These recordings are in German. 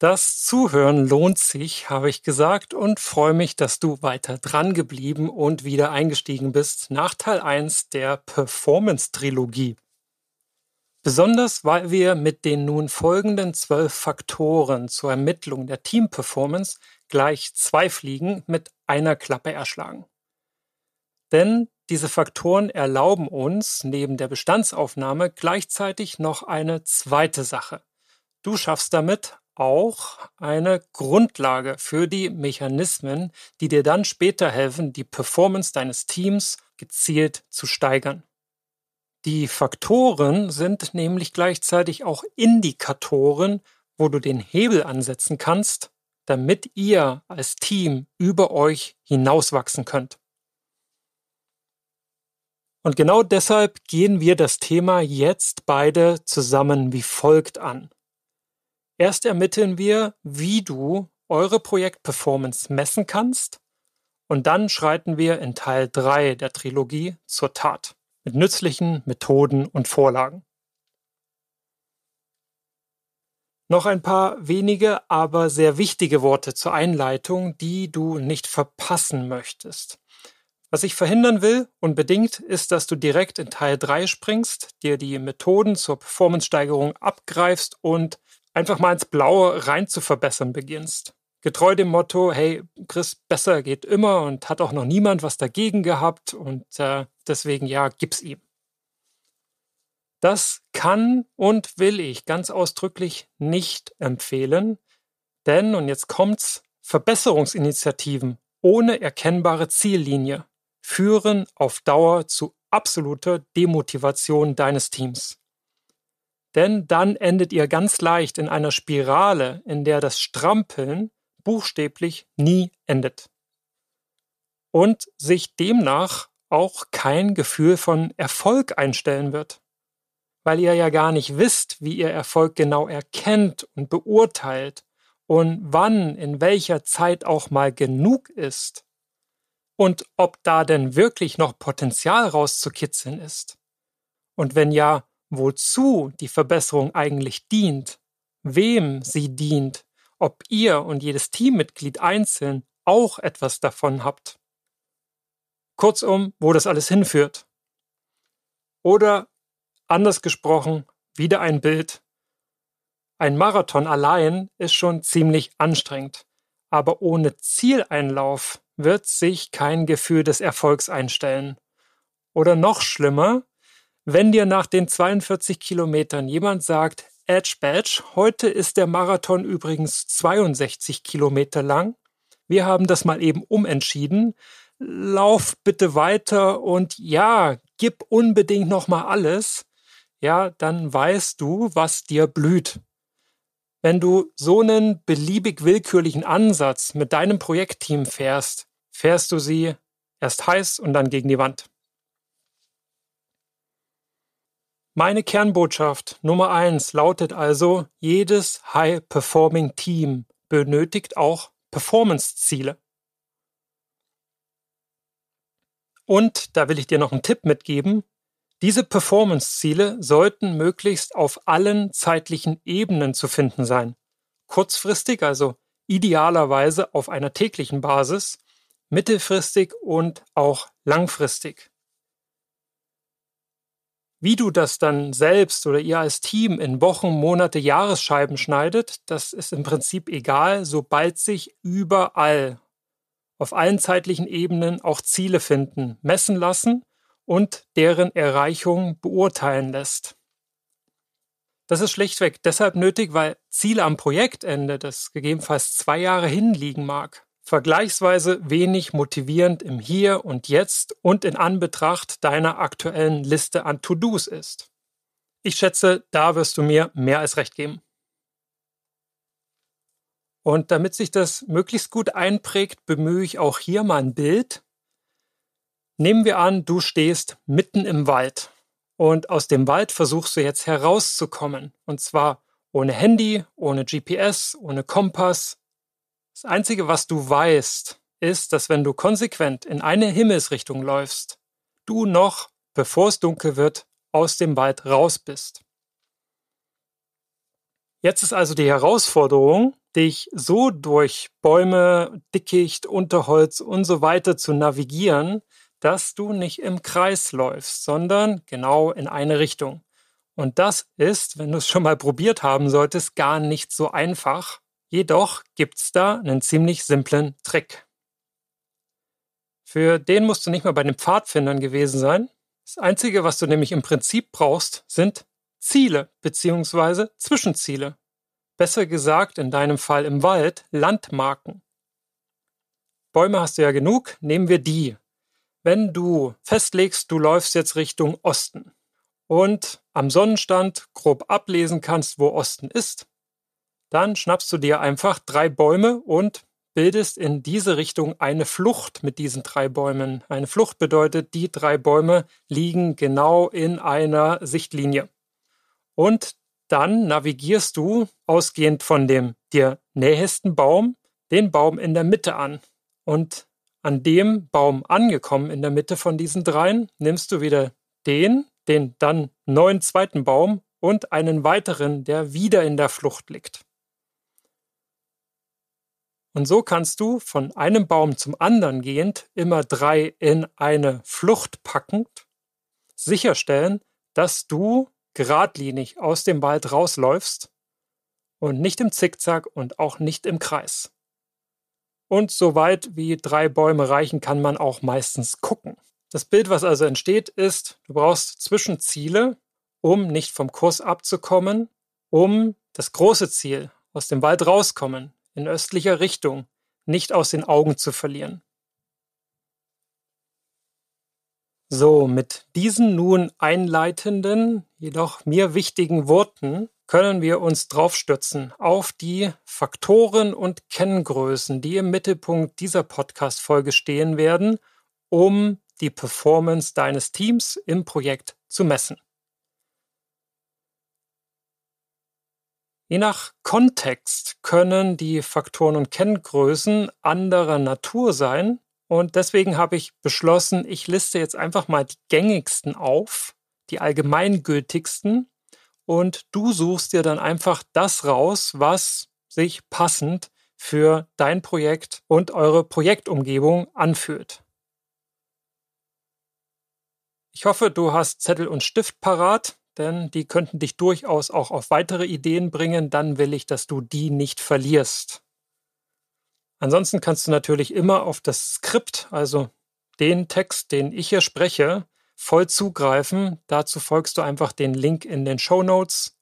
Das Zuhören lohnt sich, habe ich gesagt, und freue mich, dass du weiter dran geblieben und wieder eingestiegen bist nach Teil 1 der Performance-Trilogie. Besonders weil wir mit den nun folgenden zwölf Faktoren zur Ermittlung der Team-Performance gleich zwei Fliegen mit einer Klappe erschlagen. Denn diese Faktoren erlauben uns, neben der Bestandsaufnahme gleichzeitig noch eine zweite Sache. Du schaffst damit auch eine Grundlage für die Mechanismen, die dir dann später helfen, die Performance deines Teams gezielt zu steigern. Die Faktoren sind nämlich gleichzeitig auch Indikatoren, wo du den Hebel ansetzen kannst, damit ihr als Team über euch hinauswachsen könnt. Und genau deshalb gehen wir das Thema jetzt beide zusammen wie folgt an. Erst ermitteln wir, wie du eure Projektperformance messen kannst und dann schreiten wir in Teil 3 der Trilogie zur Tat mit nützlichen Methoden und Vorlagen. Noch ein paar wenige, aber sehr wichtige Worte zur Einleitung, die du nicht verpassen möchtest. Was ich verhindern will, unbedingt, ist, dass du direkt in Teil 3 springst, dir die Methoden zur Performance-Steigerung abgreifst und einfach mal ins Blaue rein zu verbessern beginnst. Getreu dem Motto, hey, Chris, besser geht immer und hat auch noch niemand was dagegen gehabt und äh, deswegen ja, gib's ihm. Das kann und will ich ganz ausdrücklich nicht empfehlen, denn, und jetzt kommt's, Verbesserungsinitiativen ohne erkennbare Ziellinie führen auf Dauer zu absoluter Demotivation deines Teams. Denn dann endet ihr ganz leicht in einer Spirale, in der das Strampeln buchstäblich nie endet. Und sich demnach auch kein Gefühl von Erfolg einstellen wird, weil ihr ja gar nicht wisst, wie ihr Erfolg genau erkennt und beurteilt und wann in welcher Zeit auch mal genug ist und ob da denn wirklich noch Potenzial rauszukitzeln ist. Und wenn ja, wozu die Verbesserung eigentlich dient, wem sie dient, ob ihr und jedes Teammitglied einzeln auch etwas davon habt. Kurzum, wo das alles hinführt. Oder anders gesprochen, wieder ein Bild. Ein Marathon allein ist schon ziemlich anstrengend, aber ohne Zieleinlauf wird sich kein Gefühl des Erfolgs einstellen. Oder noch schlimmer, wenn dir nach den 42 Kilometern jemand sagt, Edge Badge, heute ist der Marathon übrigens 62 Kilometer lang, wir haben das mal eben umentschieden, lauf bitte weiter und ja, gib unbedingt nochmal alles, ja, dann weißt du, was dir blüht. Wenn du so einen beliebig willkürlichen Ansatz mit deinem Projektteam fährst, fährst du sie erst heiß und dann gegen die Wand. Meine Kernbotschaft Nummer eins lautet also, jedes High-Performing-Team benötigt auch Performance-Ziele. Und da will ich dir noch einen Tipp mitgeben. Diese Performance-Ziele sollten möglichst auf allen zeitlichen Ebenen zu finden sein. Kurzfristig, also idealerweise auf einer täglichen Basis, mittelfristig und auch langfristig. Wie du das dann selbst oder ihr als Team in Wochen, Monate, Jahresscheiben schneidet, das ist im Prinzip egal, sobald sich überall auf allen zeitlichen Ebenen auch Ziele finden, messen lassen und deren Erreichung beurteilen lässt. Das ist schlichtweg deshalb nötig, weil Ziele am Projektende, das gegebenenfalls zwei Jahre hinliegen mag, vergleichsweise wenig motivierend im Hier und Jetzt und in Anbetracht deiner aktuellen Liste an To-Dos ist. Ich schätze, da wirst du mir mehr als recht geben. Und damit sich das möglichst gut einprägt, bemühe ich auch hier mal ein Bild. Nehmen wir an, du stehst mitten im Wald und aus dem Wald versuchst du jetzt herauszukommen. Und zwar ohne Handy, ohne GPS, ohne Kompass, das Einzige, was du weißt, ist, dass wenn du konsequent in eine Himmelsrichtung läufst, du noch, bevor es dunkel wird, aus dem Wald raus bist. Jetzt ist also die Herausforderung, dich so durch Bäume, Dickicht, Unterholz und so weiter zu navigieren, dass du nicht im Kreis läufst, sondern genau in eine Richtung. Und das ist, wenn du es schon mal probiert haben solltest, gar nicht so einfach, Jedoch gibt's da einen ziemlich simplen Trick. Für den musst du nicht mal bei den Pfadfindern gewesen sein. Das Einzige, was du nämlich im Prinzip brauchst, sind Ziele bzw. Zwischenziele. Besser gesagt, in deinem Fall im Wald, Landmarken. Bäume hast du ja genug, nehmen wir die. Wenn du festlegst, du läufst jetzt Richtung Osten und am Sonnenstand grob ablesen kannst, wo Osten ist, dann schnappst du dir einfach drei Bäume und bildest in diese Richtung eine Flucht mit diesen drei Bäumen. Eine Flucht bedeutet, die drei Bäume liegen genau in einer Sichtlinie. Und dann navigierst du, ausgehend von dem dir nähesten Baum, den Baum in der Mitte an. Und an dem Baum angekommen, in der Mitte von diesen dreien, nimmst du wieder den, den dann neuen zweiten Baum und einen weiteren, der wieder in der Flucht liegt. Und so kannst du von einem Baum zum anderen gehend immer drei in eine Flucht packend sicherstellen, dass du geradlinig aus dem Wald rausläufst und nicht im Zickzack und auch nicht im Kreis. Und so weit wie drei Bäume reichen, kann man auch meistens gucken. Das Bild, was also entsteht, ist, du brauchst Zwischenziele, um nicht vom Kurs abzukommen, um das große Ziel aus dem Wald rauskommen, in östlicher Richtung nicht aus den Augen zu verlieren. So, mit diesen nun einleitenden, jedoch mir wichtigen Worten können wir uns draufstützen auf die Faktoren und Kenngrößen, die im Mittelpunkt dieser Podcast-Folge stehen werden, um die Performance deines Teams im Projekt zu messen. Je nach Kontext können die Faktoren und Kenngrößen anderer Natur sein. Und deswegen habe ich beschlossen, ich liste jetzt einfach mal die gängigsten auf, die allgemeingültigsten. Und du suchst dir dann einfach das raus, was sich passend für dein Projekt und eure Projektumgebung anfühlt. Ich hoffe, du hast Zettel und Stift parat denn die könnten dich durchaus auch auf weitere Ideen bringen, dann will ich, dass du die nicht verlierst. Ansonsten kannst du natürlich immer auf das Skript, also den Text, den ich hier spreche, voll zugreifen. Dazu folgst du einfach den Link in den Show Notes,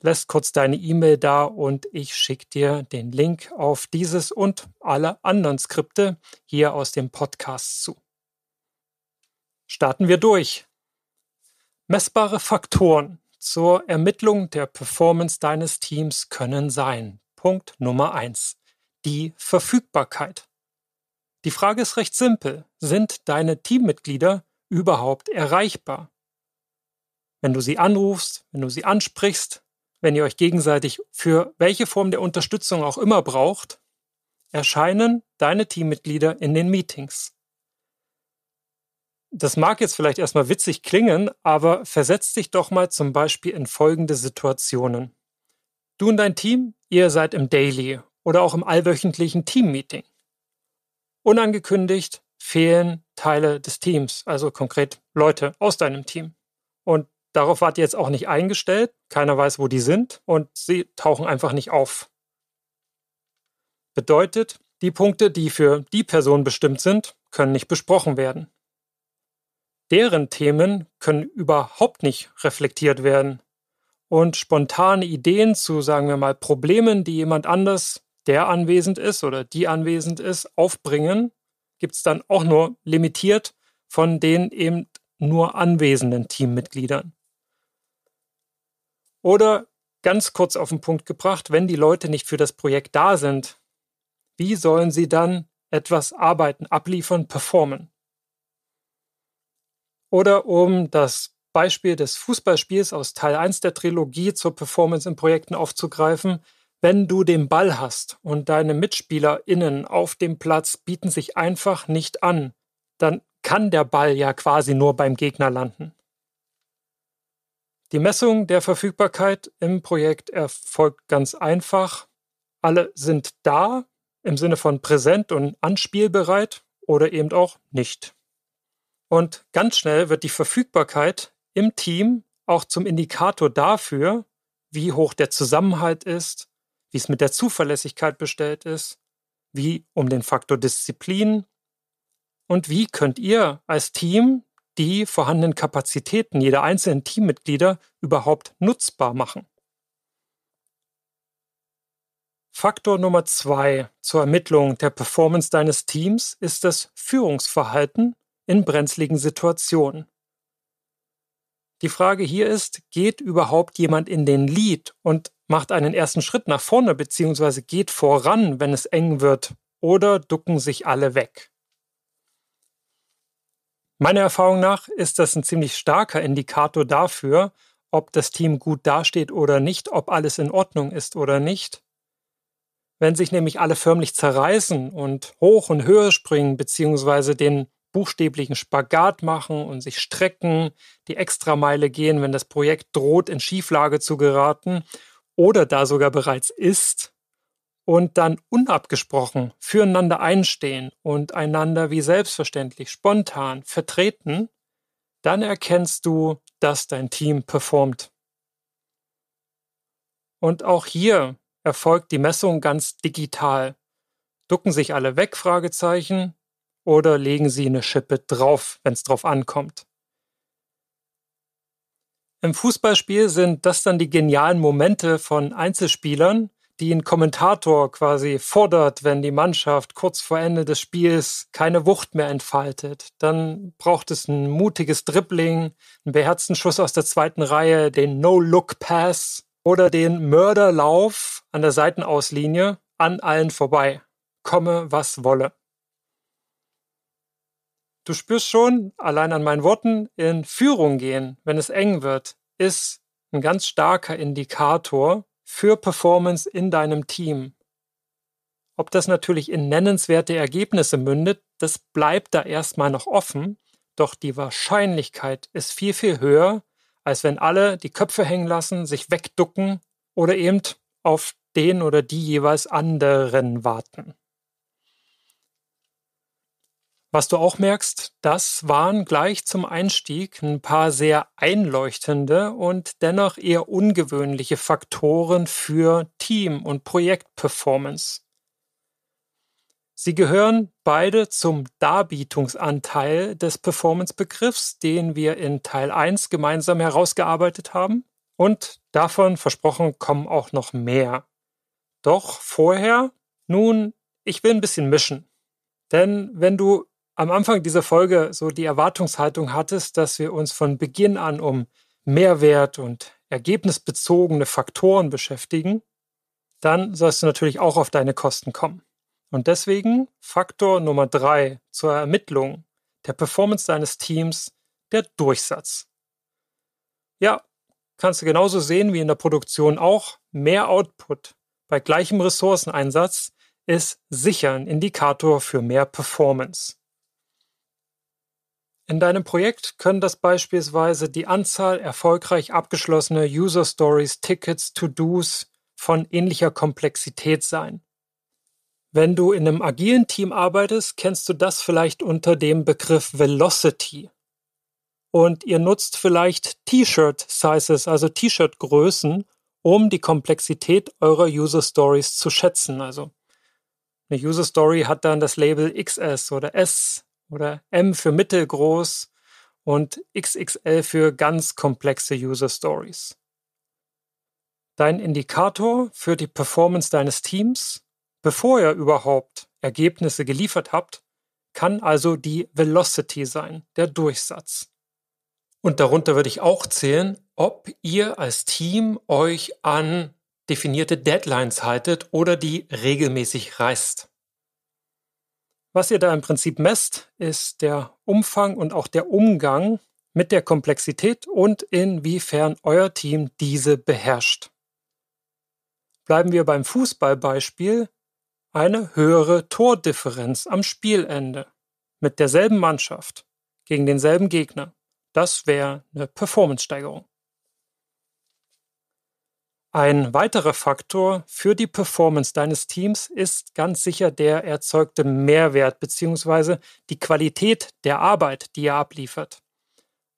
lässt kurz deine E-Mail da und ich schicke dir den Link auf dieses und alle anderen Skripte hier aus dem Podcast zu. Starten wir durch. Messbare Faktoren zur Ermittlung der Performance deines Teams können sein. Punkt Nummer eins: Die Verfügbarkeit. Die Frage ist recht simpel. Sind deine Teammitglieder überhaupt erreichbar? Wenn du sie anrufst, wenn du sie ansprichst, wenn ihr euch gegenseitig für welche Form der Unterstützung auch immer braucht, erscheinen deine Teammitglieder in den Meetings. Das mag jetzt vielleicht erstmal witzig klingen, aber versetz dich doch mal zum Beispiel in folgende Situationen. Du und dein Team, ihr seid im Daily oder auch im allwöchentlichen Team-Meeting. Unangekündigt fehlen Teile des Teams, also konkret Leute aus deinem Team. Und darauf wart ihr jetzt auch nicht eingestellt, keiner weiß, wo die sind und sie tauchen einfach nicht auf. Bedeutet, die Punkte, die für die Person bestimmt sind, können nicht besprochen werden deren Themen können überhaupt nicht reflektiert werden. Und spontane Ideen zu, sagen wir mal, Problemen, die jemand anders, der anwesend ist oder die anwesend ist, aufbringen, gibt es dann auch nur limitiert von den eben nur anwesenden Teammitgliedern. Oder ganz kurz auf den Punkt gebracht, wenn die Leute nicht für das Projekt da sind, wie sollen sie dann etwas arbeiten, abliefern, performen? oder um das Beispiel des Fußballspiels aus Teil 1 der Trilogie zur Performance in Projekten aufzugreifen, wenn du den Ball hast und deine MitspielerInnen auf dem Platz bieten sich einfach nicht an, dann kann der Ball ja quasi nur beim Gegner landen. Die Messung der Verfügbarkeit im Projekt erfolgt ganz einfach. Alle sind da im Sinne von präsent und anspielbereit oder eben auch nicht. Und ganz schnell wird die Verfügbarkeit im Team auch zum Indikator dafür, wie hoch der Zusammenhalt ist, wie es mit der Zuverlässigkeit bestellt ist, wie um den Faktor Disziplin und wie könnt ihr als Team die vorhandenen Kapazitäten jeder einzelnen Teammitglieder überhaupt nutzbar machen. Faktor Nummer zwei zur Ermittlung der Performance deines Teams ist das Führungsverhalten in brenzligen Situationen. Die Frage hier ist, geht überhaupt jemand in den Lead und macht einen ersten Schritt nach vorne bzw. geht voran, wenn es eng wird, oder ducken sich alle weg? Meiner Erfahrung nach ist das ein ziemlich starker Indikator dafür, ob das Team gut dasteht oder nicht, ob alles in Ordnung ist oder nicht. Wenn sich nämlich alle förmlich zerreißen und hoch und höher springen bzw. den buchstäblichen Spagat machen und sich strecken, die Extrameile gehen, wenn das Projekt droht, in Schieflage zu geraten oder da sogar bereits ist und dann unabgesprochen füreinander einstehen und einander wie selbstverständlich spontan vertreten, dann erkennst du, dass dein Team performt. Und auch hier erfolgt die Messung ganz digital. Ducken sich alle weg? Fragezeichen oder legen Sie eine Schippe drauf, wenn es drauf ankommt. Im Fußballspiel sind das dann die genialen Momente von Einzelspielern, die ein Kommentator quasi fordert, wenn die Mannschaft kurz vor Ende des Spiels keine Wucht mehr entfaltet. Dann braucht es ein mutiges Dribbling, einen beherzten Schuss aus der zweiten Reihe, den No-Look-Pass oder den Mörderlauf an der Seitenauslinie an allen vorbei. Komme, was wolle. Du spürst schon, allein an meinen Worten, in Führung gehen, wenn es eng wird, ist ein ganz starker Indikator für Performance in deinem Team. Ob das natürlich in nennenswerte Ergebnisse mündet, das bleibt da erstmal noch offen, doch die Wahrscheinlichkeit ist viel, viel höher, als wenn alle die Köpfe hängen lassen, sich wegducken oder eben auf den oder die jeweils anderen warten. Was du auch merkst, das waren gleich zum Einstieg ein paar sehr einleuchtende und dennoch eher ungewöhnliche Faktoren für Team- und Projektperformance. Sie gehören beide zum Darbietungsanteil des Performance-Begriffs, den wir in Teil 1 gemeinsam herausgearbeitet haben. Und davon versprochen kommen auch noch mehr. Doch vorher, nun, ich will ein bisschen mischen. Denn wenn du am Anfang dieser Folge so die Erwartungshaltung hattest, dass wir uns von Beginn an um Mehrwert und ergebnisbezogene Faktoren beschäftigen, dann sollst du natürlich auch auf deine Kosten kommen. Und deswegen Faktor Nummer drei zur Ermittlung der Performance deines Teams, der Durchsatz. Ja, kannst du genauso sehen wie in der Produktion auch, mehr Output bei gleichem Ressourceneinsatz ist sicher ein Indikator für mehr Performance. In deinem Projekt können das beispielsweise die Anzahl erfolgreich abgeschlossener User Stories, Tickets, To-Dos von ähnlicher Komplexität sein. Wenn du in einem agilen Team arbeitest, kennst du das vielleicht unter dem Begriff Velocity. Und ihr nutzt vielleicht T-Shirt-Sizes, also T-Shirt-Größen, um die Komplexität eurer User Stories zu schätzen. Also eine User Story hat dann das Label XS oder S oder M für mittelgroß und XXL für ganz komplexe User Stories. Dein Indikator für die Performance deines Teams, bevor ihr überhaupt Ergebnisse geliefert habt, kann also die Velocity sein, der Durchsatz. Und darunter würde ich auch zählen, ob ihr als Team euch an definierte Deadlines haltet oder die regelmäßig reißt. Was ihr da im Prinzip messt, ist der Umfang und auch der Umgang mit der Komplexität und inwiefern euer Team diese beherrscht. Bleiben wir beim Fußballbeispiel. Eine höhere Tordifferenz am Spielende mit derselben Mannschaft gegen denselben Gegner. Das wäre eine Performance-Steigerung. Ein weiterer Faktor für die Performance deines Teams ist ganz sicher der erzeugte Mehrwert bzw. die Qualität der Arbeit, die er abliefert.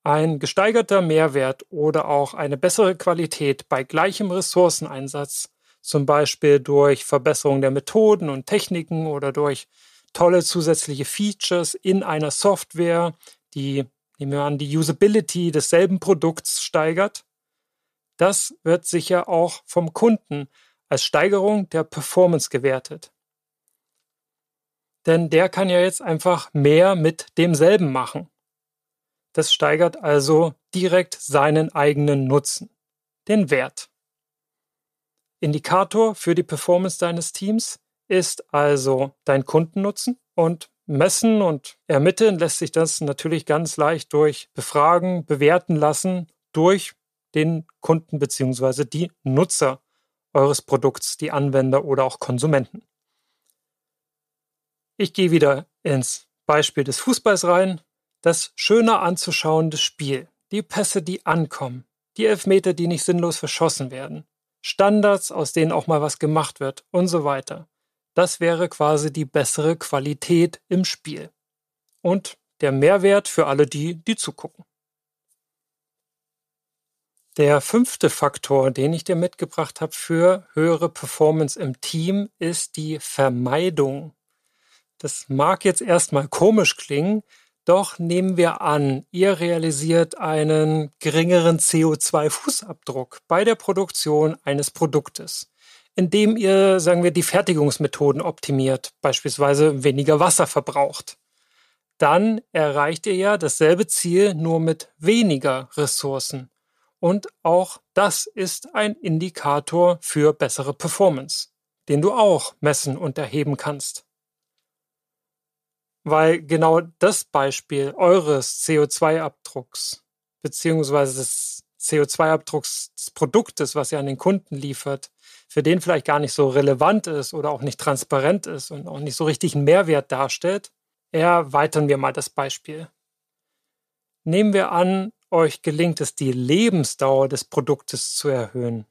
Ein gesteigerter Mehrwert oder auch eine bessere Qualität bei gleichem Ressourceneinsatz, zum Beispiel durch Verbesserung der Methoden und Techniken oder durch tolle zusätzliche Features in einer Software, die, nehmen wir an, die Usability desselben Produkts steigert, das wird sicher auch vom Kunden als Steigerung der Performance gewertet. Denn der kann ja jetzt einfach mehr mit demselben machen. Das steigert also direkt seinen eigenen Nutzen, den Wert. Indikator für die Performance deines Teams ist also dein Kundennutzen und messen und ermitteln lässt sich das natürlich ganz leicht durch Befragen, bewerten lassen, durch den Kunden bzw. die Nutzer eures Produkts, die Anwender oder auch Konsumenten. Ich gehe wieder ins Beispiel des Fußballs rein. Das schöne anzuschauende Spiel, die Pässe, die ankommen, die Elfmeter, die nicht sinnlos verschossen werden, Standards, aus denen auch mal was gemacht wird und so weiter. Das wäre quasi die bessere Qualität im Spiel. Und der Mehrwert für alle die, die zugucken. Der fünfte Faktor, den ich dir mitgebracht habe für höhere Performance im Team, ist die Vermeidung. Das mag jetzt erstmal komisch klingen, doch nehmen wir an, ihr realisiert einen geringeren CO2-Fußabdruck bei der Produktion eines Produktes, indem ihr, sagen wir, die Fertigungsmethoden optimiert, beispielsweise weniger Wasser verbraucht dann erreicht ihr ja dasselbe Ziel nur mit weniger Ressourcen. Und auch das ist ein Indikator für bessere Performance, den du auch messen und erheben kannst. Weil genau das Beispiel eures CO2-Abdrucks bzw. des CO2-Abdrucks des Produktes, was ihr an den Kunden liefert, für den vielleicht gar nicht so relevant ist oder auch nicht transparent ist und auch nicht so richtig einen Mehrwert darstellt, erweitern wir mal das Beispiel. Nehmen wir an, euch gelingt es, die Lebensdauer des Produktes zu erhöhen.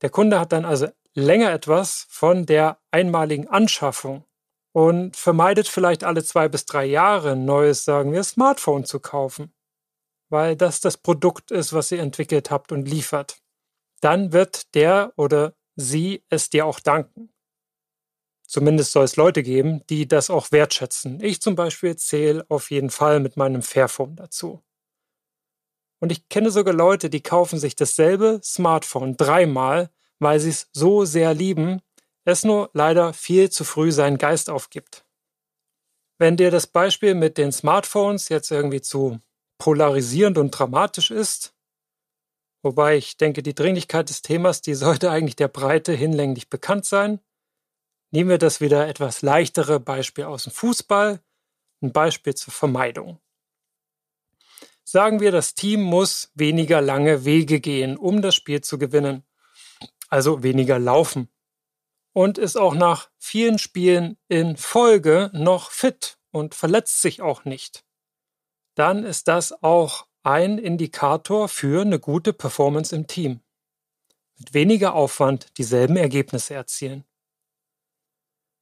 Der Kunde hat dann also länger etwas von der einmaligen Anschaffung und vermeidet vielleicht alle zwei bis drei Jahre ein neues, sagen wir, Smartphone zu kaufen, weil das das Produkt ist, was ihr entwickelt habt und liefert. Dann wird der oder sie es dir auch danken. Zumindest soll es Leute geben, die das auch wertschätzen. Ich zum Beispiel zähle auf jeden Fall mit meinem Fairphone dazu. Und ich kenne sogar Leute, die kaufen sich dasselbe Smartphone dreimal, weil sie es so sehr lieben, es nur leider viel zu früh seinen Geist aufgibt. Wenn dir das Beispiel mit den Smartphones jetzt irgendwie zu polarisierend und dramatisch ist, wobei ich denke, die Dringlichkeit des Themas, die sollte eigentlich der Breite hinlänglich bekannt sein, nehmen wir das wieder etwas leichtere Beispiel aus dem Fußball, ein Beispiel zur Vermeidung. Sagen wir, das Team muss weniger lange Wege gehen, um das Spiel zu gewinnen. Also weniger laufen. Und ist auch nach vielen Spielen in Folge noch fit und verletzt sich auch nicht. Dann ist das auch ein Indikator für eine gute Performance im Team. Mit weniger Aufwand dieselben Ergebnisse erzielen.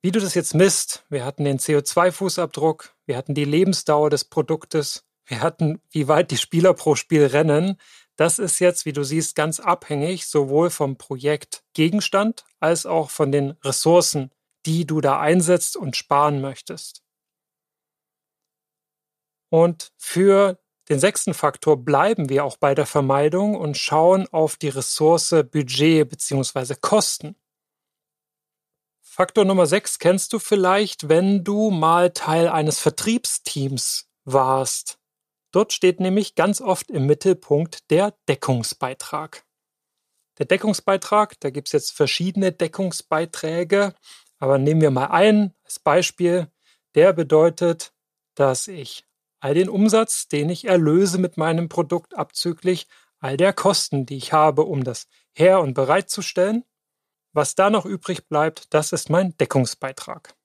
Wie du das jetzt misst, wir hatten den CO2-Fußabdruck, wir hatten die Lebensdauer des Produktes, wir hatten, wie weit die Spieler pro Spiel rennen. Das ist jetzt, wie du siehst, ganz abhängig sowohl vom Projektgegenstand als auch von den Ressourcen, die du da einsetzt und sparen möchtest. Und für den sechsten Faktor bleiben wir auch bei der Vermeidung und schauen auf die Ressource Budget bzw. Kosten. Faktor Nummer 6 kennst du vielleicht, wenn du mal Teil eines Vertriebsteams warst. Dort steht nämlich ganz oft im Mittelpunkt der Deckungsbeitrag. Der Deckungsbeitrag, da gibt es jetzt verschiedene Deckungsbeiträge, aber nehmen wir mal einen als Beispiel. Der bedeutet, dass ich all den Umsatz, den ich erlöse mit meinem Produkt abzüglich all der Kosten, die ich habe, um das her und bereitzustellen, was da noch übrig bleibt, das ist mein Deckungsbeitrag.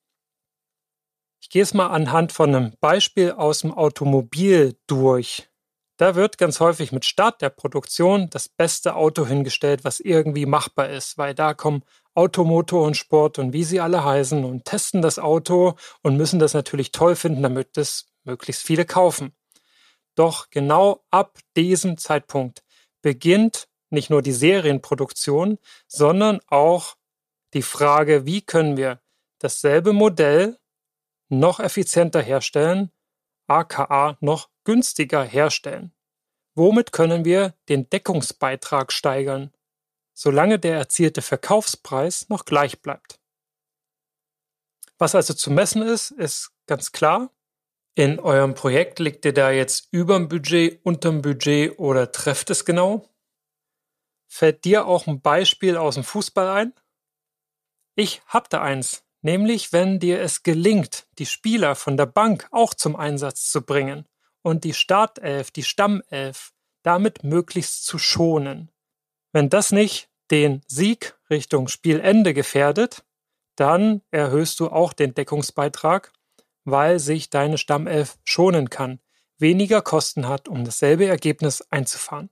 Ich gehe es mal anhand von einem Beispiel aus dem Automobil durch. Da wird ganz häufig mit Start der Produktion das beste Auto hingestellt, was irgendwie machbar ist, weil da kommen Automotor und Sport und wie sie alle heißen und testen das Auto und müssen das natürlich toll finden, damit das möglichst viele kaufen. Doch genau ab diesem Zeitpunkt beginnt nicht nur die Serienproduktion, sondern auch die Frage, wie können wir dasselbe Modell noch effizienter herstellen, aka noch günstiger herstellen. Womit können wir den Deckungsbeitrag steigern, solange der erzielte Verkaufspreis noch gleich bleibt? Was also zu messen ist, ist ganz klar. In eurem Projekt liegt ihr da jetzt überm Budget, unterm Budget oder trefft es genau? Fällt dir auch ein Beispiel aus dem Fußball ein? Ich hab da eins nämlich wenn dir es gelingt, die Spieler von der Bank auch zum Einsatz zu bringen und die Startelf, die Stammelf damit möglichst zu schonen. Wenn das nicht den Sieg Richtung Spielende gefährdet, dann erhöhst du auch den Deckungsbeitrag, weil sich deine Stammelf schonen kann, weniger Kosten hat, um dasselbe Ergebnis einzufahren.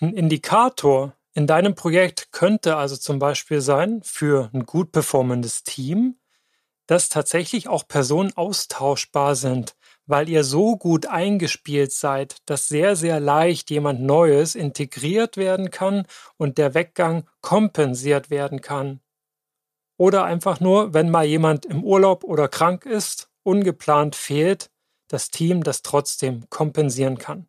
Ein Indikator in deinem Projekt könnte also zum Beispiel sein, für ein gut performendes Team, dass tatsächlich auch Personen austauschbar sind, weil ihr so gut eingespielt seid, dass sehr, sehr leicht jemand Neues integriert werden kann und der Weggang kompensiert werden kann. Oder einfach nur, wenn mal jemand im Urlaub oder krank ist, ungeplant fehlt, das Team das trotzdem kompensieren kann.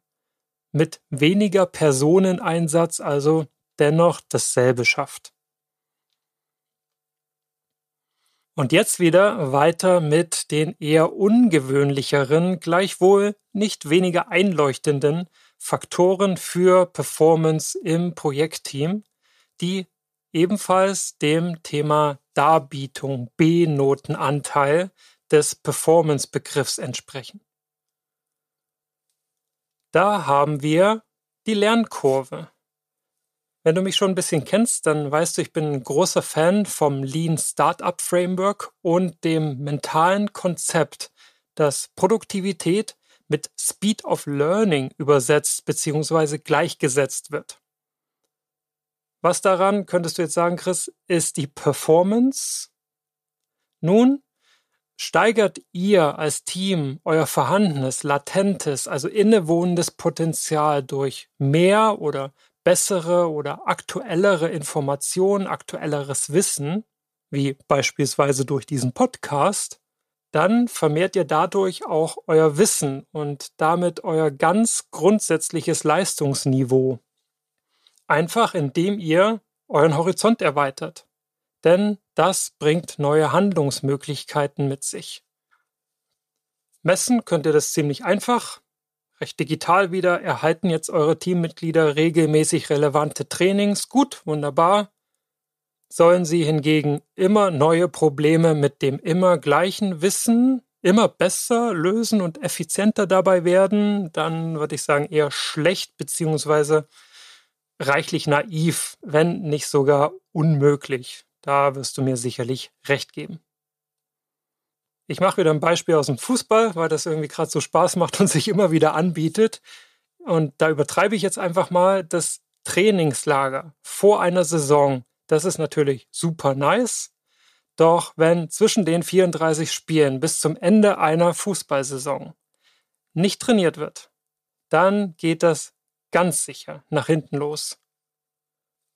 Mit weniger Personeneinsatz also dennoch dasselbe schafft. Und jetzt wieder weiter mit den eher ungewöhnlicheren, gleichwohl nicht weniger einleuchtenden Faktoren für Performance im Projektteam, die ebenfalls dem Thema Darbietung B-Notenanteil des Performance-Begriffs entsprechen. Da haben wir die Lernkurve, wenn du mich schon ein bisschen kennst, dann weißt du, ich bin ein großer Fan vom Lean Startup Framework und dem mentalen Konzept, dass Produktivität mit Speed of Learning übersetzt bzw. gleichgesetzt wird. Was daran, könntest du jetzt sagen, Chris, ist die Performance? Nun, steigert ihr als Team euer vorhandenes, latentes, also innewohnendes Potenzial durch mehr oder bessere oder aktuellere Informationen, aktuelleres Wissen, wie beispielsweise durch diesen Podcast, dann vermehrt ihr dadurch auch euer Wissen und damit euer ganz grundsätzliches Leistungsniveau. Einfach indem ihr euren Horizont erweitert. Denn das bringt neue Handlungsmöglichkeiten mit sich. Messen könnt ihr das ziemlich einfach recht digital wieder, erhalten jetzt eure Teammitglieder regelmäßig relevante Trainings. Gut, wunderbar. Sollen sie hingegen immer neue Probleme mit dem immer gleichen Wissen immer besser lösen und effizienter dabei werden, dann würde ich sagen eher schlecht beziehungsweise reichlich naiv, wenn nicht sogar unmöglich. Da wirst du mir sicherlich recht geben. Ich mache wieder ein Beispiel aus dem Fußball, weil das irgendwie gerade so Spaß macht und sich immer wieder anbietet. Und da übertreibe ich jetzt einfach mal das Trainingslager vor einer Saison. Das ist natürlich super nice. Doch wenn zwischen den 34 Spielen bis zum Ende einer Fußballsaison nicht trainiert wird, dann geht das ganz sicher nach hinten los.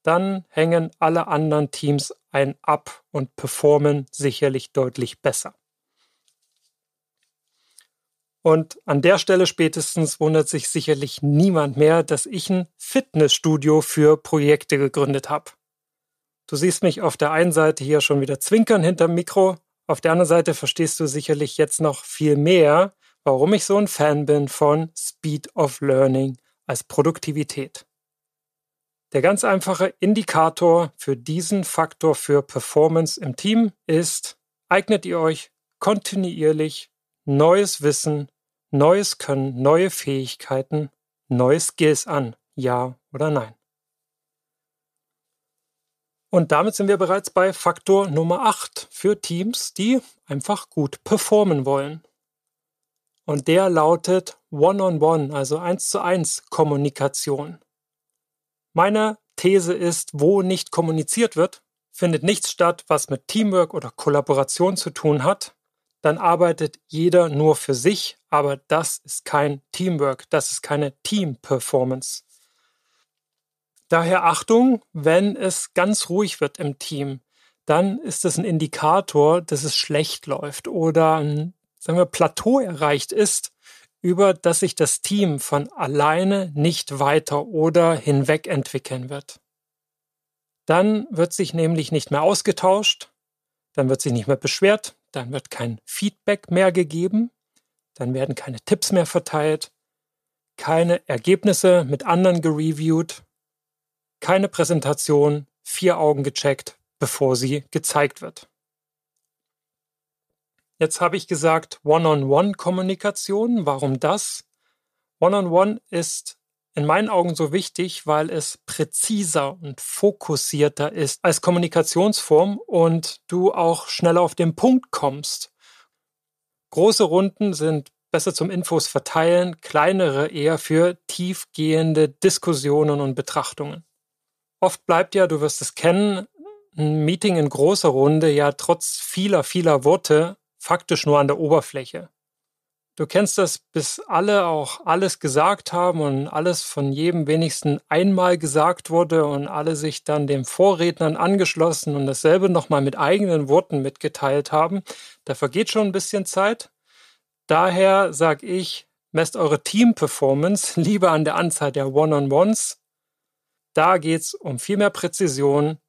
Dann hängen alle anderen Teams ein ab und performen sicherlich deutlich besser. Und an der Stelle spätestens wundert sich sicherlich niemand mehr, dass ich ein Fitnessstudio für Projekte gegründet habe. Du siehst mich auf der einen Seite hier schon wieder zwinkern hinterm Mikro, auf der anderen Seite verstehst du sicherlich jetzt noch viel mehr, warum ich so ein Fan bin von Speed of Learning als Produktivität. Der ganz einfache Indikator für diesen Faktor für Performance im Team ist, eignet ihr euch kontinuierlich neues Wissen, neues Können, neue Fähigkeiten, neue Skills an, ja oder nein. Und damit sind wir bereits bei Faktor Nummer 8 für Teams, die einfach gut performen wollen. Und der lautet One-on-One, -on -one, also 1 zu 1 Kommunikation. Meine These ist, wo nicht kommuniziert wird, findet nichts statt, was mit Teamwork oder Kollaboration zu tun hat, dann arbeitet jeder nur für sich, aber das ist kein Teamwork, das ist keine Team-Performance. Daher Achtung, wenn es ganz ruhig wird im Team, dann ist es ein Indikator, dass es schlecht läuft oder ein sagen wir, Plateau erreicht ist, über das sich das Team von alleine nicht weiter oder hinweg entwickeln wird. Dann wird sich nämlich nicht mehr ausgetauscht, dann wird sich nicht mehr beschwert, dann wird kein Feedback mehr gegeben, dann werden keine Tipps mehr verteilt, keine Ergebnisse mit anderen gereviewt, keine Präsentation, vier Augen gecheckt, bevor sie gezeigt wird. Jetzt habe ich gesagt One-on-One-Kommunikation. Warum das? One-on-One -on -one ist in meinen Augen so wichtig, weil es präziser und fokussierter ist als Kommunikationsform und du auch schneller auf den Punkt kommst. Große Runden sind besser zum Infos verteilen, kleinere eher für tiefgehende Diskussionen und Betrachtungen. Oft bleibt ja, du wirst es kennen, ein Meeting in großer Runde ja trotz vieler, vieler Worte faktisch nur an der Oberfläche. Du kennst das, bis alle auch alles gesagt haben und alles von jedem wenigstens einmal gesagt wurde und alle sich dann den Vorrednern angeschlossen und dasselbe nochmal mit eigenen Worten mitgeteilt haben. Da vergeht schon ein bisschen Zeit. Daher sage ich, messt eure Team-Performance lieber an der Anzahl der One-on-Ones. Da geht es um viel mehr Präzision.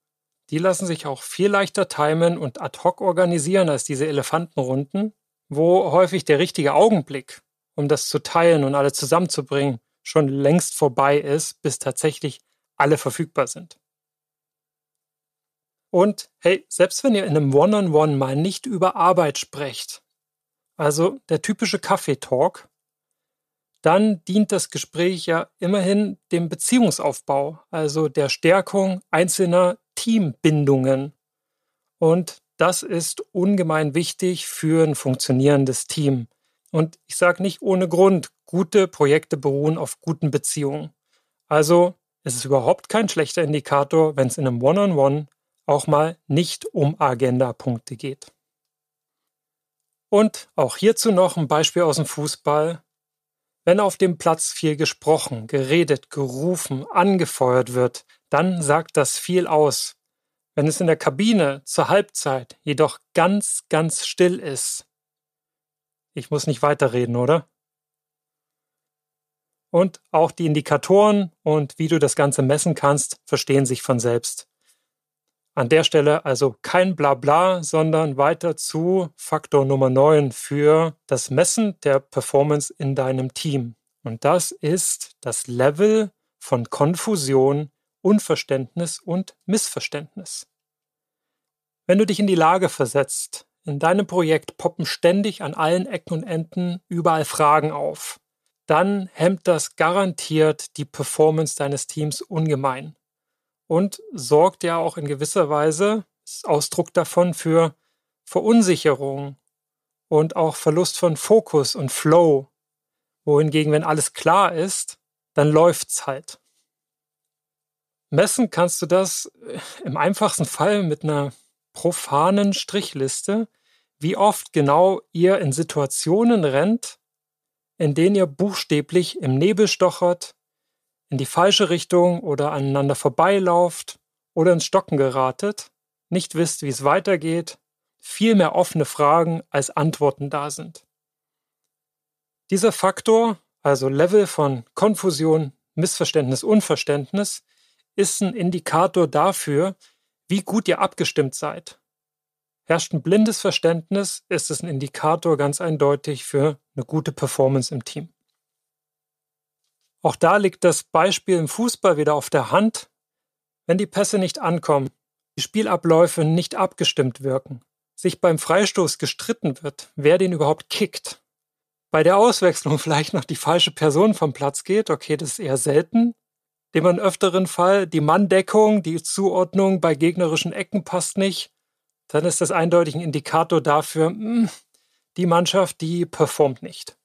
Die lassen sich auch viel leichter timen und ad hoc organisieren als diese Elefantenrunden wo häufig der richtige Augenblick, um das zu teilen und alle zusammenzubringen, schon längst vorbei ist, bis tatsächlich alle verfügbar sind. Und hey, selbst wenn ihr in einem One-on-One -on -One mal nicht über Arbeit sprecht, also der typische Kaffeetalk, dann dient das Gespräch ja immerhin dem Beziehungsaufbau, also der Stärkung einzelner Teambindungen. Und das ist ungemein wichtig für ein funktionierendes Team. Und ich sage nicht ohne Grund, gute Projekte beruhen auf guten Beziehungen. Also es ist überhaupt kein schlechter Indikator, wenn es in einem One-on-One -on -One auch mal nicht um Agenda-Punkte geht. Und auch hierzu noch ein Beispiel aus dem Fußball. Wenn auf dem Platz viel gesprochen, geredet, gerufen, angefeuert wird, dann sagt das viel aus wenn es in der Kabine zur Halbzeit jedoch ganz, ganz still ist, ich muss nicht weiterreden, oder? Und auch die Indikatoren und wie du das Ganze messen kannst, verstehen sich von selbst. An der Stelle also kein Blabla, sondern weiter zu Faktor Nummer 9 für das Messen der Performance in deinem Team. Und das ist das Level von Konfusion Unverständnis und Missverständnis. Wenn du dich in die Lage versetzt, in deinem Projekt poppen ständig an allen Ecken und Enden überall Fragen auf, dann hemmt das garantiert die Performance deines Teams ungemein und sorgt ja auch in gewisser Weise, ist Ausdruck davon, für Verunsicherung und auch Verlust von Fokus und Flow. Wohingegen, wenn alles klar ist, dann läuft's halt. Messen kannst du das äh, im einfachsten Fall mit einer profanen Strichliste, wie oft genau ihr in Situationen rennt, in denen ihr buchstäblich im Nebel stochert, in die falsche Richtung oder aneinander vorbeilauft oder ins Stocken geratet, nicht wisst, wie es weitergeht, viel mehr offene Fragen als Antworten da sind. Dieser Faktor, also Level von Konfusion, Missverständnis, Unverständnis, ist ein Indikator dafür, wie gut ihr abgestimmt seid. Herrscht ein blindes Verständnis, ist es ein Indikator ganz eindeutig für eine gute Performance im Team. Auch da liegt das Beispiel im Fußball wieder auf der Hand. Wenn die Pässe nicht ankommen, die Spielabläufe nicht abgestimmt wirken, sich beim Freistoß gestritten wird, wer den überhaupt kickt, bei der Auswechslung vielleicht noch die falsche Person vom Platz geht, okay, das ist eher selten, dem man öfteren Fall, die Manndeckung, die Zuordnung bei gegnerischen Ecken passt nicht, dann ist das eindeutig ein Indikator dafür, mh, hm, die Mannschaft, die performt nicht.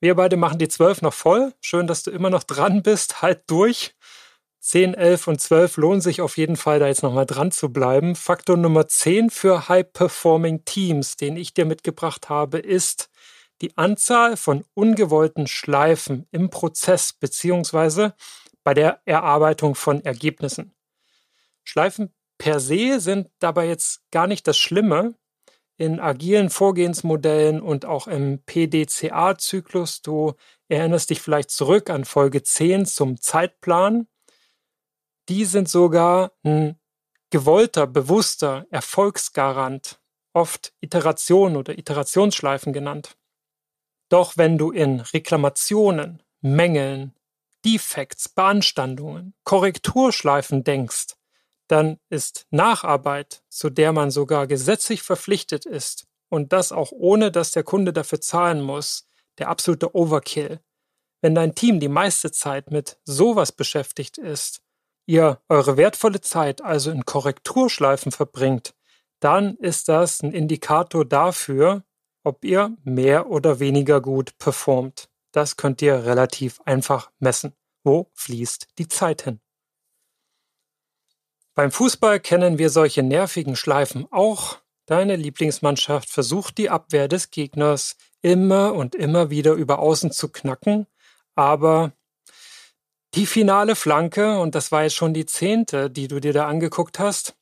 Wir beide machen die 12 noch voll. Schön, dass du immer noch dran bist. Halt durch. 10, 11 und 12 lohnen sich auf jeden Fall, da jetzt nochmal dran zu bleiben. Faktor Nummer 10 für High-Performing Teams, den ich dir mitgebracht habe, ist die Anzahl von ungewollten Schleifen im Prozess bzw. bei der Erarbeitung von Ergebnissen. Schleifen per se sind dabei jetzt gar nicht das Schlimme. In agilen Vorgehensmodellen und auch im PDCA-Zyklus, du erinnerst dich vielleicht zurück an Folge 10 zum Zeitplan, die sind sogar ein gewollter, bewusster Erfolgsgarant, oft Iterationen oder Iterationsschleifen genannt. Doch wenn du in Reklamationen, Mängeln, Defects, Beanstandungen, Korrekturschleifen denkst, dann ist Nacharbeit, zu der man sogar gesetzlich verpflichtet ist, und das auch ohne, dass der Kunde dafür zahlen muss, der absolute Overkill. Wenn dein Team die meiste Zeit mit sowas beschäftigt ist, ihr eure wertvolle Zeit also in Korrekturschleifen verbringt, dann ist das ein Indikator dafür, ob ihr mehr oder weniger gut performt. Das könnt ihr relativ einfach messen. Wo fließt die Zeit hin? Beim Fußball kennen wir solche nervigen Schleifen auch. Deine Lieblingsmannschaft versucht die Abwehr des Gegners immer und immer wieder über außen zu knacken, aber die finale Flanke, und das war jetzt schon die zehnte, die du dir da angeguckt hast,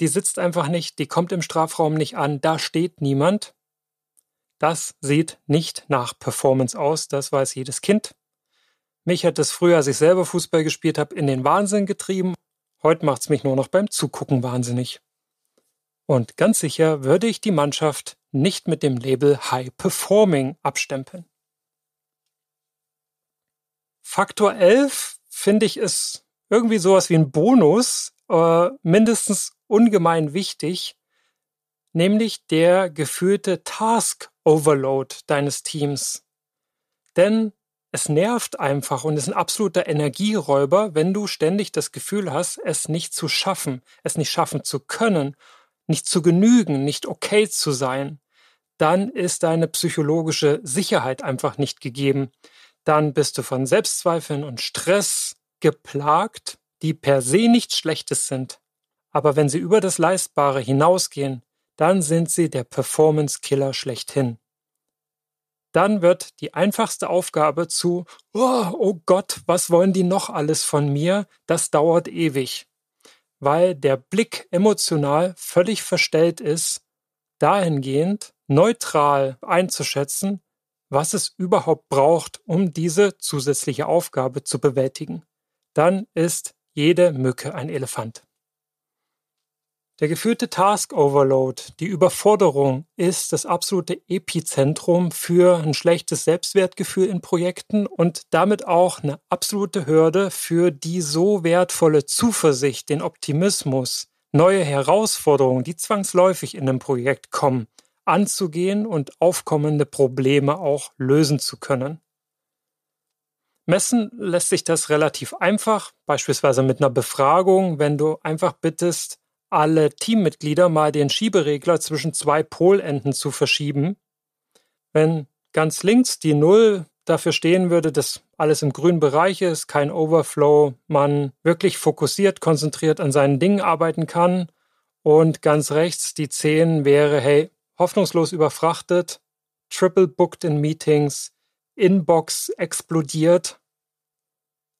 die sitzt einfach nicht, die kommt im Strafraum nicht an, da steht niemand. Das sieht nicht nach Performance aus, das weiß jedes Kind. Mich hat das früher, als ich selber Fußball gespielt habe, in den Wahnsinn getrieben. Heute macht es mich nur noch beim Zugucken wahnsinnig. Und ganz sicher würde ich die Mannschaft nicht mit dem Label High Performing abstempeln. Faktor 11 finde ich ist irgendwie sowas wie ein Bonus, äh, mindestens ungemein wichtig, nämlich der gefühlte Task Overload deines Teams. Denn es nervt einfach und ist ein absoluter Energieräuber, wenn du ständig das Gefühl hast, es nicht zu schaffen, es nicht schaffen zu können, nicht zu genügen, nicht okay zu sein. Dann ist deine psychologische Sicherheit einfach nicht gegeben. Dann bist du von Selbstzweifeln und Stress geplagt, die per se nichts Schlechtes sind. Aber wenn sie über das Leistbare hinausgehen, dann sind sie der Performance-Killer schlechthin. Dann wird die einfachste Aufgabe zu, oh, oh Gott, was wollen die noch alles von mir? Das dauert ewig, weil der Blick emotional völlig verstellt ist, dahingehend neutral einzuschätzen, was es überhaupt braucht, um diese zusätzliche Aufgabe zu bewältigen. Dann ist jede Mücke ein Elefant. Der geführte Task Overload, die Überforderung, ist das absolute Epizentrum für ein schlechtes Selbstwertgefühl in Projekten und damit auch eine absolute Hürde für die so wertvolle Zuversicht, den Optimismus, neue Herausforderungen, die zwangsläufig in einem Projekt kommen, anzugehen und aufkommende Probleme auch lösen zu können. Messen lässt sich das relativ einfach, beispielsweise mit einer Befragung, wenn du einfach bittest, alle Teammitglieder mal den Schieberegler zwischen zwei Polenden zu verschieben. Wenn ganz links die Null dafür stehen würde, dass alles im grünen Bereich ist, kein Overflow, man wirklich fokussiert, konzentriert an seinen Dingen arbeiten kann. Und ganz rechts die 10 wäre, hey, hoffnungslos überfrachtet, triple booked in Meetings, Inbox explodiert.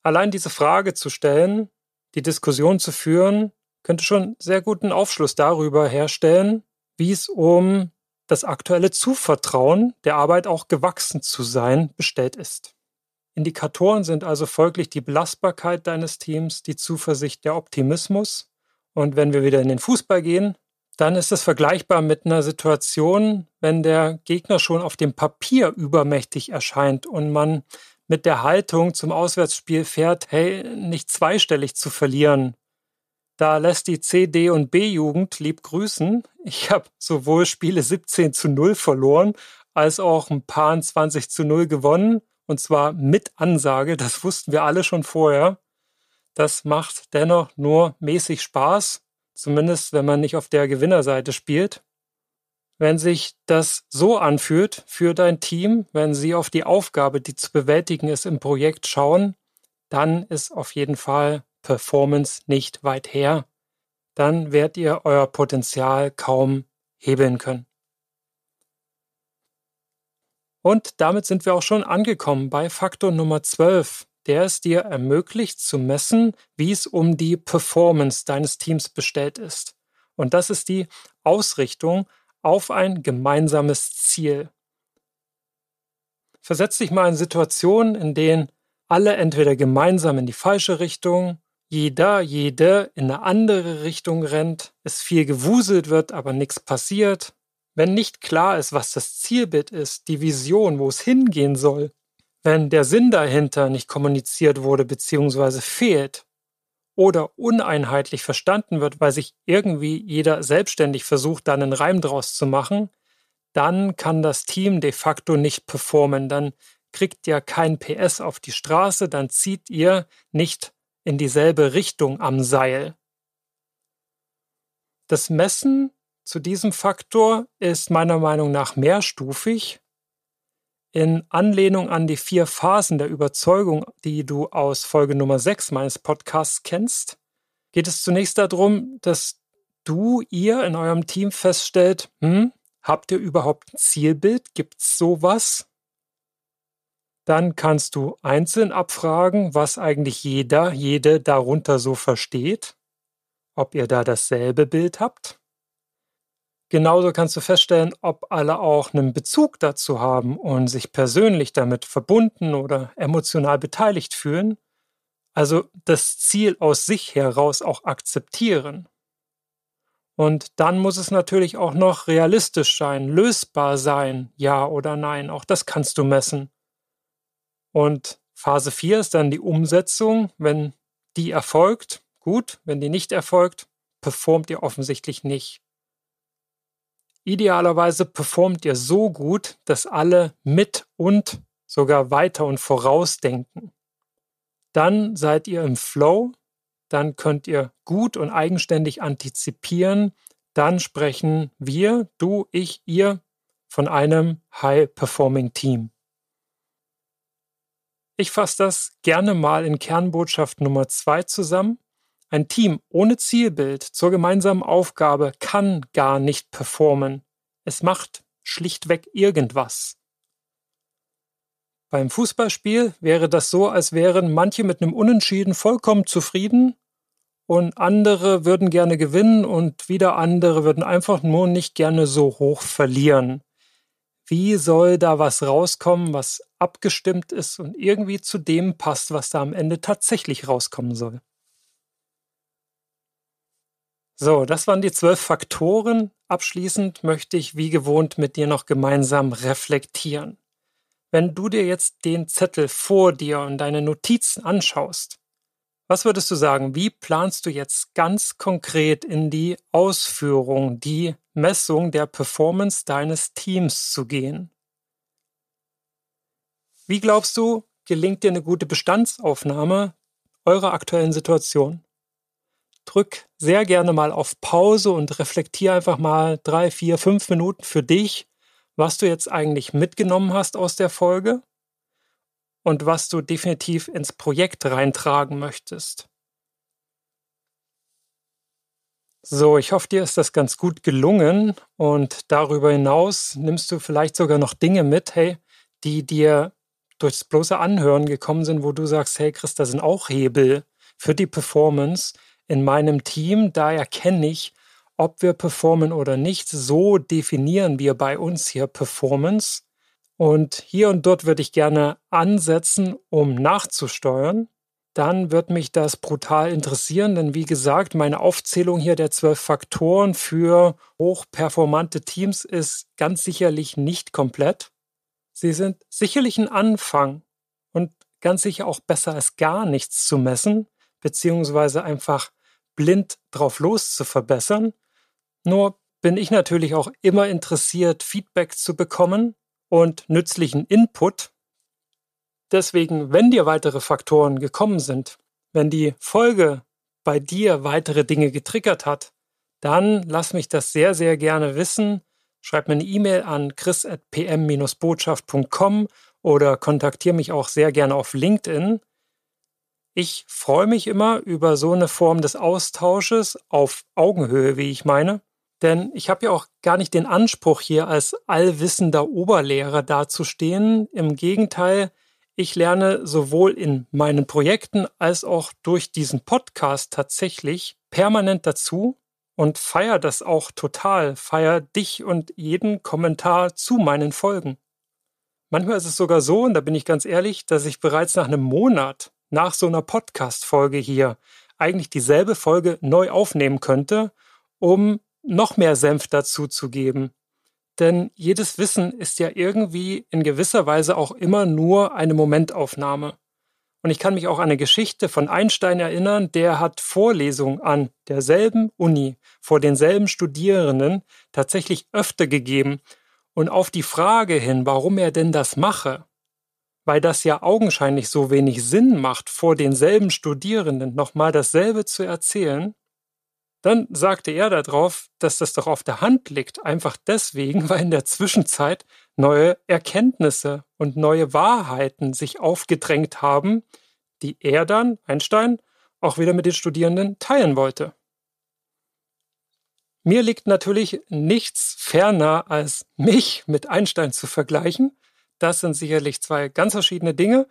Allein diese Frage zu stellen, die Diskussion zu führen, könnte schon sehr guten Aufschluss darüber herstellen, wie es um das aktuelle Zuvertrauen der Arbeit auch gewachsen zu sein bestellt ist. Indikatoren sind also folglich die Belastbarkeit deines Teams, die Zuversicht, der Optimismus. Und wenn wir wieder in den Fußball gehen, dann ist es vergleichbar mit einer Situation, wenn der Gegner schon auf dem Papier übermächtig erscheint und man mit der Haltung zum Auswärtsspiel fährt, hey, nicht zweistellig zu verlieren, da lässt die C, D und B-Jugend lieb grüßen. Ich habe sowohl Spiele 17 zu 0 verloren, als auch ein paar 20 zu 0 gewonnen. Und zwar mit Ansage, das wussten wir alle schon vorher. Das macht dennoch nur mäßig Spaß, zumindest wenn man nicht auf der Gewinnerseite spielt. Wenn sich das so anfühlt für dein Team, wenn sie auf die Aufgabe, die zu bewältigen ist, im Projekt schauen, dann ist auf jeden Fall Performance nicht weit her, dann werdet ihr euer Potenzial kaum hebeln können. Und damit sind wir auch schon angekommen bei Faktor Nummer 12, der es dir ermöglicht zu messen, wie es um die Performance deines Teams bestellt ist. Und das ist die Ausrichtung auf ein gemeinsames Ziel. Versetz dich mal in Situationen, in denen alle entweder gemeinsam in die falsche Richtung jeder, jede in eine andere Richtung rennt, es viel gewuselt wird, aber nichts passiert, wenn nicht klar ist, was das Zielbild ist, die Vision, wo es hingehen soll, wenn der Sinn dahinter nicht kommuniziert wurde bzw. fehlt oder uneinheitlich verstanden wird, weil sich irgendwie jeder selbstständig versucht, da einen Reim draus zu machen, dann kann das Team de facto nicht performen, dann kriegt ihr kein PS auf die Straße, dann zieht ihr nicht in dieselbe Richtung am Seil. Das Messen zu diesem Faktor ist meiner Meinung nach mehrstufig. In Anlehnung an die vier Phasen der Überzeugung, die du aus Folge Nummer 6 meines Podcasts kennst, geht es zunächst darum, dass du, ihr in eurem Team feststellt, hm, habt ihr überhaupt ein Zielbild? Gibt es sowas? Dann kannst du einzeln abfragen, was eigentlich jeder, jede darunter so versteht, ob ihr da dasselbe Bild habt. Genauso kannst du feststellen, ob alle auch einen Bezug dazu haben und sich persönlich damit verbunden oder emotional beteiligt fühlen. Also das Ziel aus sich heraus auch akzeptieren. Und dann muss es natürlich auch noch realistisch sein, lösbar sein, ja oder nein. Auch das kannst du messen. Und Phase 4 ist dann die Umsetzung. Wenn die erfolgt, gut. Wenn die nicht erfolgt, performt ihr offensichtlich nicht. Idealerweise performt ihr so gut, dass alle mit und sogar weiter und vorausdenken. Dann seid ihr im Flow, dann könnt ihr gut und eigenständig antizipieren, dann sprechen wir, du, ich, ihr, von einem High-Performing-Team. Ich fasse das gerne mal in Kernbotschaft Nummer zwei zusammen. Ein Team ohne Zielbild zur gemeinsamen Aufgabe kann gar nicht performen. Es macht schlichtweg irgendwas. Beim Fußballspiel wäre das so, als wären manche mit einem Unentschieden vollkommen zufrieden und andere würden gerne gewinnen und wieder andere würden einfach nur nicht gerne so hoch verlieren wie soll da was rauskommen, was abgestimmt ist und irgendwie zu dem passt, was da am Ende tatsächlich rauskommen soll. So, das waren die zwölf Faktoren. Abschließend möchte ich wie gewohnt mit dir noch gemeinsam reflektieren. Wenn du dir jetzt den Zettel vor dir und deine Notizen anschaust, was würdest du sagen, wie planst du jetzt ganz konkret in die Ausführung, die Messung der Performance deines Teams zu gehen? Wie glaubst du, gelingt dir eine gute Bestandsaufnahme eurer aktuellen Situation? Drück sehr gerne mal auf Pause und reflektier einfach mal drei, vier, fünf Minuten für dich, was du jetzt eigentlich mitgenommen hast aus der Folge und was du definitiv ins Projekt reintragen möchtest. So, ich hoffe, dir ist das ganz gut gelungen und darüber hinaus nimmst du vielleicht sogar noch Dinge mit, hey, die dir durchs bloße Anhören gekommen sind, wo du sagst, hey Chris, da sind auch Hebel für die Performance in meinem Team, da erkenne ich, ob wir performen oder nicht. So definieren wir bei uns hier Performance. Und hier und dort würde ich gerne ansetzen, um nachzusteuern. Dann wird mich das brutal interessieren, denn wie gesagt, meine Aufzählung hier der zwölf Faktoren für hochperformante Teams ist ganz sicherlich nicht komplett. Sie sind sicherlich ein Anfang und ganz sicher auch besser als gar nichts zu messen, beziehungsweise einfach blind drauf los zu verbessern. Nur bin ich natürlich auch immer interessiert, Feedback zu bekommen und nützlichen Input. Deswegen, wenn dir weitere Faktoren gekommen sind, wenn die Folge bei dir weitere Dinge getriggert hat, dann lass mich das sehr, sehr gerne wissen. Schreib mir eine E-Mail an chris.pm-botschaft.com oder kontaktiere mich auch sehr gerne auf LinkedIn. Ich freue mich immer über so eine Form des Austausches auf Augenhöhe, wie ich meine. Denn ich habe ja auch gar nicht den Anspruch, hier als allwissender Oberlehrer dazustehen. Im Gegenteil, ich lerne sowohl in meinen Projekten als auch durch diesen Podcast tatsächlich permanent dazu und feier das auch total, feier dich und jeden Kommentar zu meinen Folgen. Manchmal ist es sogar so, und da bin ich ganz ehrlich, dass ich bereits nach einem Monat nach so einer Podcast-Folge hier eigentlich dieselbe Folge neu aufnehmen könnte, um noch mehr Senf dazu zu geben. Denn jedes Wissen ist ja irgendwie in gewisser Weise auch immer nur eine Momentaufnahme. Und ich kann mich auch an eine Geschichte von Einstein erinnern, der hat Vorlesungen an derselben Uni vor denselben Studierenden tatsächlich öfter gegeben. Und auf die Frage hin, warum er denn das mache, weil das ja augenscheinlich so wenig Sinn macht, vor denselben Studierenden nochmal dasselbe zu erzählen, dann sagte er darauf, dass das doch auf der Hand liegt, einfach deswegen, weil in der Zwischenzeit neue Erkenntnisse und neue Wahrheiten sich aufgedrängt haben, die er dann, Einstein, auch wieder mit den Studierenden teilen wollte. Mir liegt natürlich nichts ferner, als mich mit Einstein zu vergleichen. Das sind sicherlich zwei ganz verschiedene Dinge.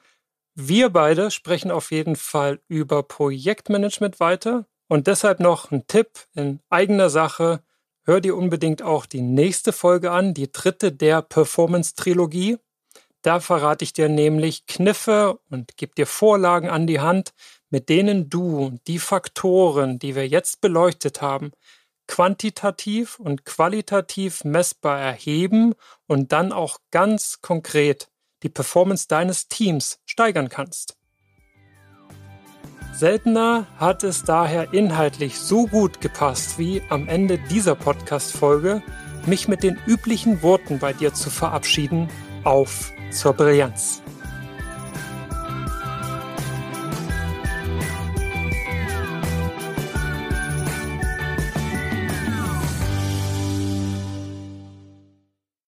Wir beide sprechen auf jeden Fall über Projektmanagement weiter, und deshalb noch ein Tipp in eigener Sache. Hör dir unbedingt auch die nächste Folge an, die dritte der Performance-Trilogie. Da verrate ich dir nämlich Kniffe und gebe dir Vorlagen an die Hand, mit denen du die Faktoren, die wir jetzt beleuchtet haben, quantitativ und qualitativ messbar erheben und dann auch ganz konkret die Performance deines Teams steigern kannst. Seltener hat es daher inhaltlich so gut gepasst, wie am Ende dieser Podcast-Folge mich mit den üblichen Worten bei dir zu verabschieden. Auf zur Brillanz!